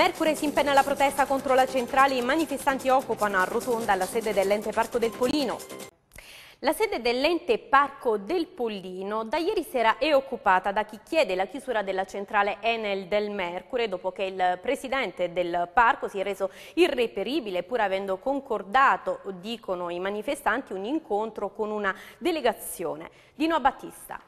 Mercure si impenna la protesta contro la centrale e i manifestanti occupano a Rotonda la sede dell'ente Parco del Polino. La sede dell'ente Parco del Pollino da ieri sera è occupata da chi chiede la chiusura della centrale Enel del Mercure dopo che il presidente del parco si è reso irreperibile pur avendo concordato, dicono i manifestanti, un incontro con una delegazione. Dino Battista.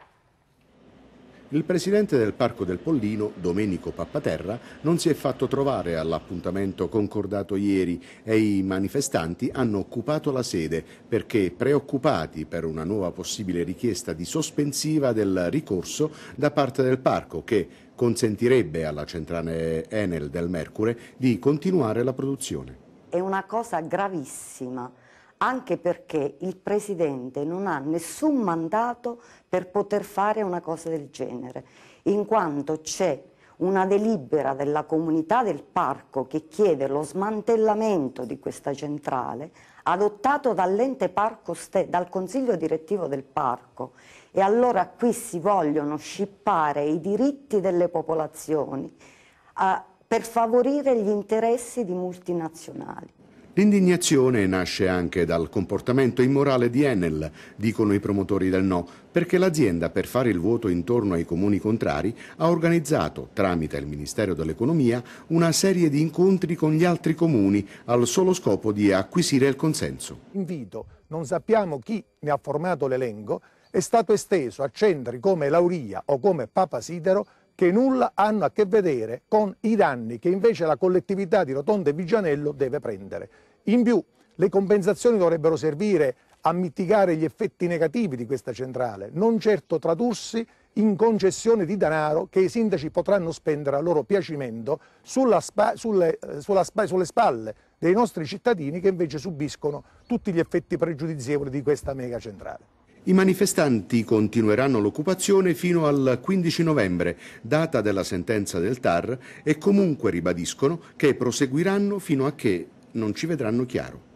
Il presidente del Parco del Pollino, Domenico Pappaterra, non si è fatto trovare all'appuntamento concordato ieri e i manifestanti hanno occupato la sede perché preoccupati per una nuova possibile richiesta di sospensiva del ricorso da parte del Parco che consentirebbe alla centrale Enel del Mercure di continuare la produzione. È una cosa gravissima anche perché il Presidente non ha nessun mandato per poter fare una cosa del genere, in quanto c'è una delibera della comunità del parco che chiede lo smantellamento di questa centrale, adottato dall'ente parco, dal consiglio direttivo del parco. E allora qui si vogliono scippare i diritti delle popolazioni eh, per favorire gli interessi di multinazionali. L'indignazione nasce anche dal comportamento immorale di Enel, dicono i promotori del no, perché l'azienda per fare il voto intorno ai comuni contrari ha organizzato, tramite il Ministero dell'Economia, una serie di incontri con gli altri comuni al solo scopo di acquisire il consenso. Invito, non sappiamo chi ne ha formato l'elenco, è stato esteso a centri come Lauria o come Papa Sidero che nulla hanno a che vedere con i danni che invece la collettività di Rotonda e Vigianello deve prendere. In più, le compensazioni dovrebbero servire a mitigare gli effetti negativi di questa centrale, non certo tradursi in concessione di denaro che i sindaci potranno spendere a loro piacimento spa, sulle, eh, spa, sulle spalle dei nostri cittadini che invece subiscono tutti gli effetti pregiudizievoli di questa mega centrale. I manifestanti continueranno l'occupazione fino al 15 novembre, data della sentenza del TAR, e comunque ribadiscono che proseguiranno fino a che non ci vedranno chiaro.